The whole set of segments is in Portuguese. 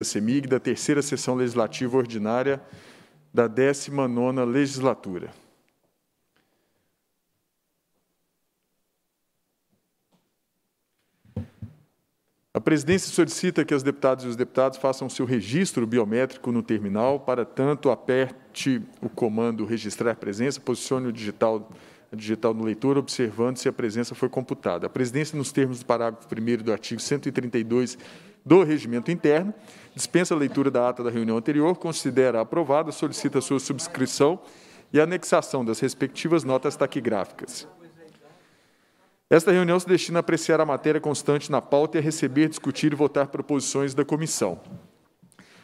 da CEMIG da terceira sessão legislativa ordinária da 19ª legislatura. A presidência solicita que as deputadas e os deputados façam seu registro biométrico no terminal, para tanto aperte o comando registrar presença, posicione o digital digital no leitor, observando se a presença foi computada. A presidência, nos termos do parágrafo 1 do artigo 132 do Regimento Interno, dispensa a leitura da ata da reunião anterior, considera aprovada, solicita sua subscrição e anexação das respectivas notas taquigráficas. Esta reunião se destina a apreciar a matéria constante na pauta e a receber, discutir e votar proposições da comissão.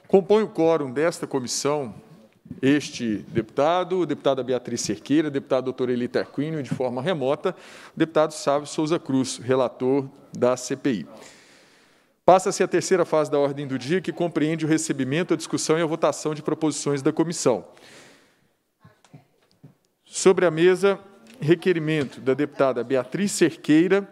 Compõe o quórum desta comissão este deputado, deputada Beatriz Cerqueira, deputado doutor Eli Elita e, de forma remota, o deputado Sávio Souza Cruz, relator da CPI. Passa-se a terceira fase da ordem do dia, que compreende o recebimento, a discussão e a votação de proposições da comissão. Sobre a mesa, requerimento da deputada Beatriz Cerqueira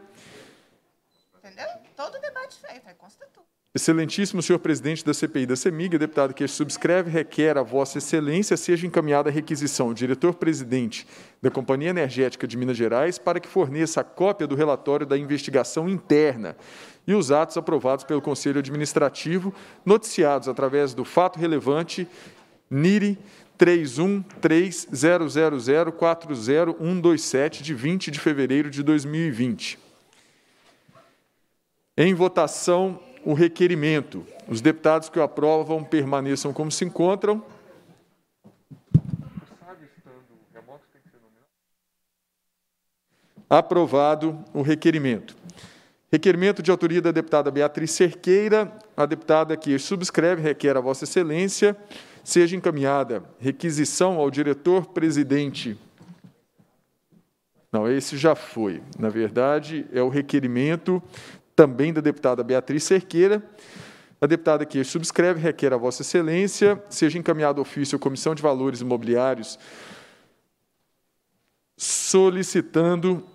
Excelentíssimo senhor presidente da CPI da CEMIG, deputado que subscreve, requer a Vossa Excelência seja encaminhada a requisição ao diretor-presidente da Companhia Energética de Minas Gerais para que forneça a cópia do relatório da investigação interna e os atos aprovados pelo Conselho Administrativo, noticiados através do fato relevante NIRI 31300040127, de 20 de fevereiro de 2020. Em votação o requerimento. Os deputados que o aprovam permaneçam como se encontram. Aprovado o requerimento. Requerimento de autoria da deputada Beatriz Cerqueira, a deputada que subscreve requer a Vossa Excelência seja encaminhada requisição ao diretor-presidente. Não, esse já foi. Na verdade, é o requerimento também da deputada Beatriz Cerqueira. A deputada que subscreve requer a Vossa Excelência seja encaminhado ofício à Comissão de Valores Imobiliários solicitando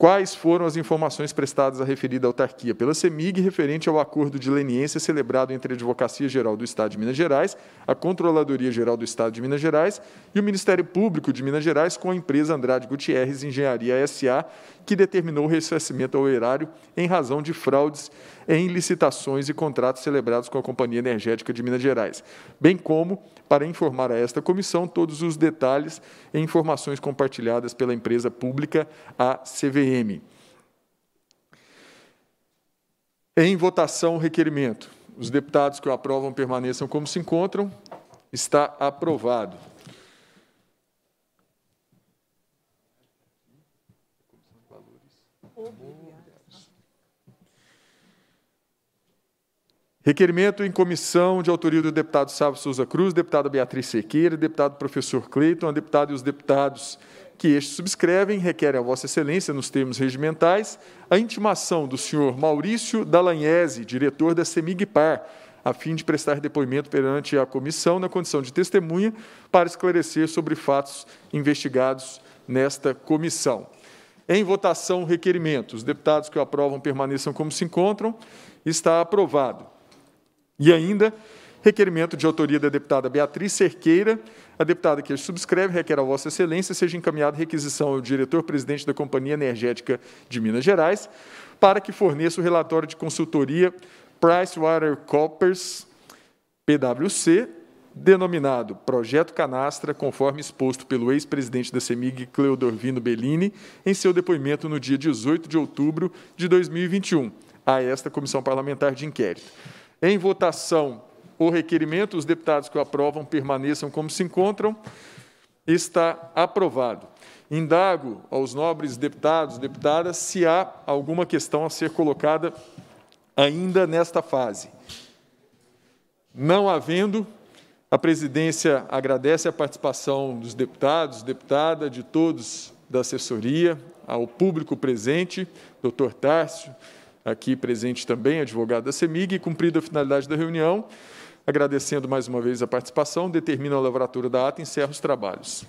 Quais foram as informações prestadas à referida autarquia pela CEMIG referente ao acordo de leniência celebrado entre a Advocacia Geral do Estado de Minas Gerais, a Controladoria Geral do Estado de Minas Gerais e o Ministério Público de Minas Gerais com a empresa Andrade Gutierrez Engenharia SA, que determinou o ressarcimento ao erário em razão de fraudes em licitações e contratos celebrados com a Companhia Energética de Minas Gerais, bem como para informar a esta comissão todos os detalhes e informações compartilhadas pela empresa pública, a CVM. Em votação, requerimento. Os deputados que o aprovam permaneçam como se encontram. Está aprovado. Obrigado. Requerimento em comissão de autoria do deputado Sávio Souza Cruz, deputada Beatriz Sequeira, deputado professor Cleiton, a deputada e os deputados que este subscrevem requerem a Vossa Excelência, nos termos regimentais, a intimação do senhor Maurício Dalanhese, diretor da Semigpar, a fim de prestar depoimento perante a comissão na condição de testemunha para esclarecer sobre fatos investigados nesta comissão. Em votação, requerimento. Os deputados que o aprovam permaneçam como se encontram. Está aprovado. E ainda, requerimento de autoria da deputada Beatriz Cerqueira, a deputada que subscreve requer a Vossa Excelência seja encaminhada requisição ao diretor-presidente da Companhia Energética de Minas Gerais para que forneça o relatório de consultoria PricewaterCoopers PwC, denominado Projeto Canastra, conforme exposto pelo ex-presidente da CEMIG, Cleodorvino Bellini, em seu depoimento no dia 18 de outubro de 2021, a esta comissão parlamentar de inquérito. Em votação, o requerimento, os deputados que o aprovam permaneçam como se encontram. Está aprovado. Indago aos nobres deputados, deputadas, se há alguma questão a ser colocada ainda nesta fase. Não havendo, a presidência agradece a participação dos deputados, deputada, de todos da assessoria, ao público presente, doutor Tárcio, aqui presente também, advogado da CEMIG, e cumprida a finalidade da reunião, agradecendo mais uma vez a participação, determino a lavratura da ata e encerro os trabalhos.